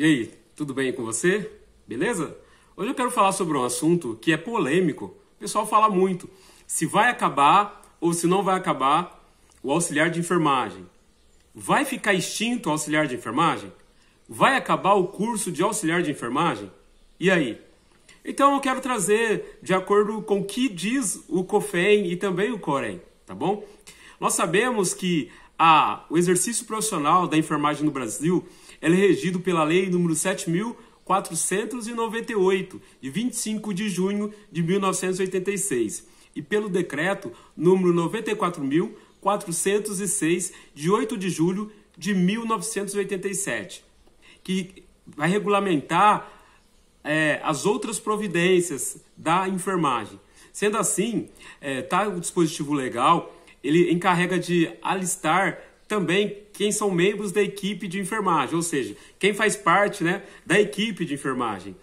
E aí, tudo bem com você? Beleza? Hoje eu quero falar sobre um assunto que é polêmico. O pessoal fala muito se vai acabar ou se não vai acabar o auxiliar de enfermagem. Vai ficar extinto o auxiliar de enfermagem? Vai acabar o curso de auxiliar de enfermagem? E aí? Então eu quero trazer de acordo com o que diz o COFEM e também o COREM, tá bom? Nós sabemos que a, o exercício profissional da enfermagem no Brasil ela é regido pela Lei número 7.498, de 25 de junho de 1986, e pelo Decreto número 94.406, de 8 de julho de 1987, que vai regulamentar é, as outras providências da enfermagem. Sendo assim, é, tá, o dispositivo legal ele encarrega de alistar também quem são membros da equipe de enfermagem, ou seja, quem faz parte né, da equipe de enfermagem.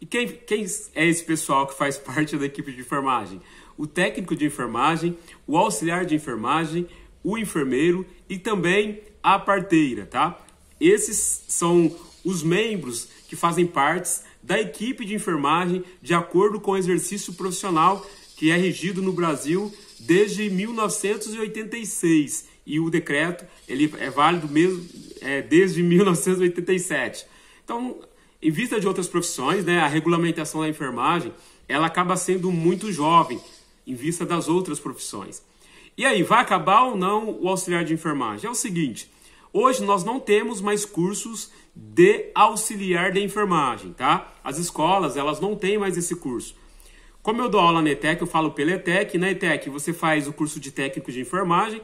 E quem, quem é esse pessoal que faz parte da equipe de enfermagem? O técnico de enfermagem, o auxiliar de enfermagem, o enfermeiro e também a parteira, tá? Esses são os membros que fazem parte da equipe de enfermagem de acordo com o exercício profissional que é regido no Brasil desde 1986 e o decreto ele é válido mesmo é, desde 1987. Então, em vista de outras profissões, né, a regulamentação da enfermagem ela acaba sendo muito jovem em vista das outras profissões. E aí, vai acabar ou não o auxiliar de enfermagem? É o seguinte, Hoje nós não temos mais cursos de auxiliar de enfermagem, tá? As escolas, elas não têm mais esse curso. Como eu dou aula na ETEC, eu falo pela ETEC, na ETEC você faz o curso de técnico de enfermagem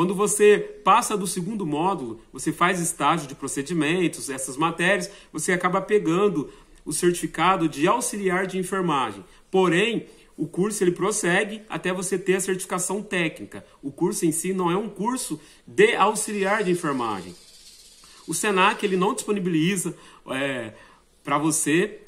quando você passa do segundo módulo, você faz estágio de procedimentos, essas matérias, você acaba pegando o certificado de auxiliar de enfermagem. Porém, o curso ele prossegue até você ter a certificação técnica. O curso em si não é um curso de auxiliar de enfermagem. O Senac ele não disponibiliza é, para você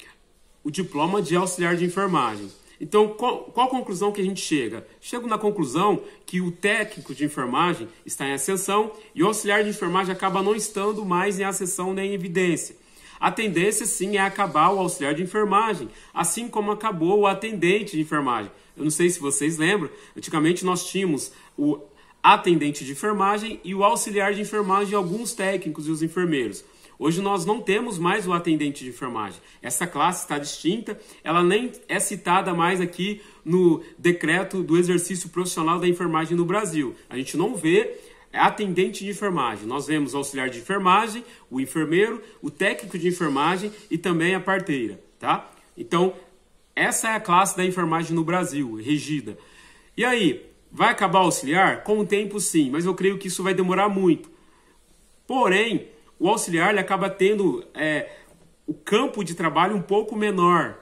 o diploma de auxiliar de enfermagem. Então, qual, qual, a conclusão que a gente chega? Chego na conclusão que o técnico de enfermagem está em ascensão e o auxiliar de enfermagem acaba não estando mais em ascensão nem em evidência. A tendência, sim, é acabar o auxiliar de enfermagem, assim como acabou o atendente de enfermagem. Eu não sei se vocês lembram, antigamente nós tínhamos o atendente de enfermagem e o auxiliar de enfermagem, alguns técnicos e os enfermeiros. Hoje nós não temos mais o atendente de enfermagem. Essa classe está distinta, ela nem é citada mais aqui no decreto do exercício profissional da enfermagem no Brasil. A gente não vê atendente de enfermagem. Nós vemos auxiliar de enfermagem, o enfermeiro, o técnico de enfermagem e também a parteira, tá? Então, essa é a classe da enfermagem no Brasil, regida. E aí, vai acabar auxiliar? Com o tempo sim, mas eu creio que isso vai demorar muito. Porém, o auxiliar ele acaba tendo é, o campo de trabalho um pouco menor.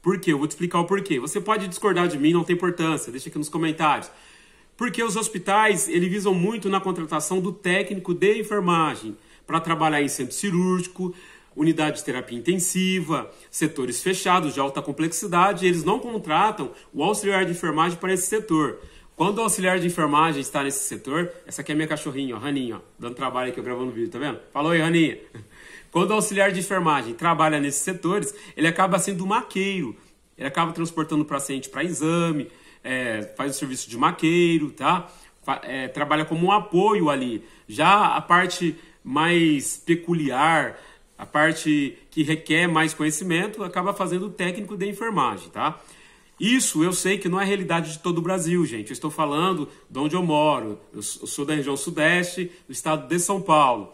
Por quê? Eu vou te explicar o porquê. Você pode discordar de mim, não tem importância, deixa aqui nos comentários. Porque os hospitais, eles visam muito na contratação do técnico de enfermagem para trabalhar em centro cirúrgico, unidade de terapia intensiva, setores fechados de alta complexidade, eles não contratam o auxiliar de enfermagem para esse setor. Quando o auxiliar de enfermagem está nesse setor, essa aqui é minha cachorrinha, ó, Raninha, ó, dando trabalho aqui, eu gravando vídeo, tá vendo? Falou aí, Raninha. Quando o auxiliar de enfermagem trabalha nesses setores, ele acaba sendo maqueiro, ele acaba transportando o paciente para exame, é, faz o serviço de maqueiro, tá? É, trabalha como um apoio ali. Já a parte mais peculiar, a parte que requer mais conhecimento, acaba fazendo o técnico de enfermagem, tá? Isso eu sei que não é realidade de todo o Brasil, gente. Eu estou falando de onde eu moro. Eu sou da região sudeste, do estado de São Paulo.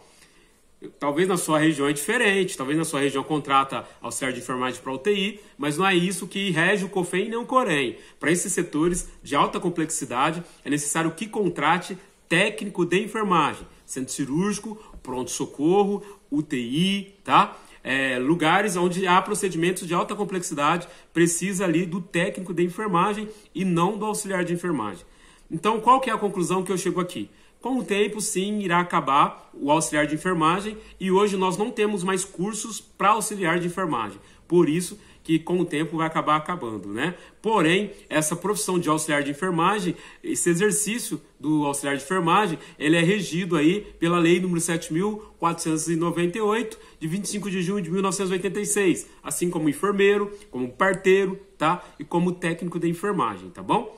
Talvez na sua região é diferente, talvez na sua região contrata auxiliar de enfermagem para UTI, mas não é isso que rege o COFEM nem o COREM. Para esses setores de alta complexidade, é necessário que contrate técnico de enfermagem, centro cirúrgico, pronto-socorro, UTI, tá? é, lugares onde há procedimentos de alta complexidade, precisa ali do técnico de enfermagem e não do auxiliar de enfermagem. Então, qual que é a conclusão que eu chego aqui? Com o tempo, sim, irá acabar o auxiliar de enfermagem e hoje nós não temos mais cursos para auxiliar de enfermagem. Por isso, que com o tempo vai acabar acabando, né? Porém, essa profissão de auxiliar de enfermagem, esse exercício do auxiliar de enfermagem, ele é regido aí pela lei número 7498 de 25 de junho de 1986, assim como enfermeiro, como parteiro, tá? E como técnico de enfermagem, tá bom?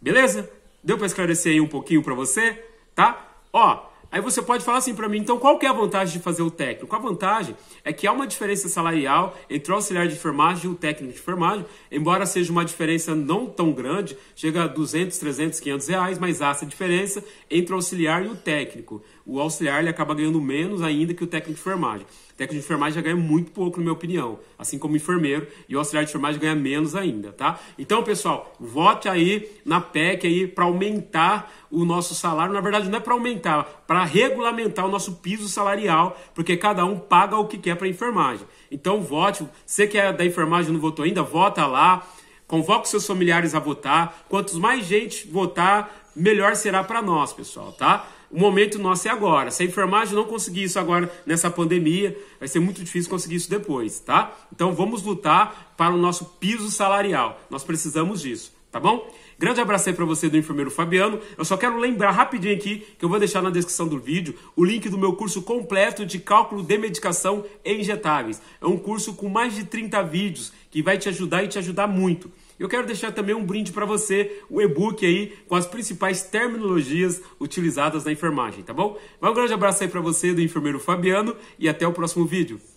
Beleza? Deu para esclarecer aí um pouquinho para você, tá? Ó, Aí você pode falar assim para mim, então qual que é a vantagem de fazer o técnico? A vantagem é que há uma diferença salarial entre o auxiliar de enfermagem e o técnico de enfermagem, embora seja uma diferença não tão grande, chega a 200, 300, 500 reais, mas há essa diferença entre o auxiliar e o técnico o auxiliar ele acaba ganhando menos ainda que o técnico de enfermagem. O técnico de enfermagem já ganha muito pouco, na minha opinião, assim como o enfermeiro, e o auxiliar de enfermagem ganha menos ainda, tá? Então, pessoal, vote aí na PEC aí para aumentar o nosso salário. Na verdade, não é para aumentar, para regulamentar o nosso piso salarial, porque cada um paga o que quer para enfermagem. Então, vote. Você que é da enfermagem não votou ainda, vota lá. Convoque seus familiares a votar. Quantos mais gente votar, melhor será para nós, pessoal, tá? o momento nosso é agora. Se a enfermagem não conseguir isso agora nessa pandemia, vai ser muito difícil conseguir isso depois, tá? Então vamos lutar para o nosso piso salarial. Nós precisamos disso, tá bom? Grande abraço aí para você do enfermeiro Fabiano. Eu só quero lembrar rapidinho aqui que eu vou deixar na descrição do vídeo o link do meu curso completo de cálculo de medicação injetáveis. É um curso com mais de 30 vídeos que vai te ajudar e te ajudar muito. Eu quero deixar também um brinde para você, o um e-book aí com as principais terminologias utilizadas na enfermagem, tá bom? um grande abraço aí para você do enfermeiro Fabiano e até o próximo vídeo.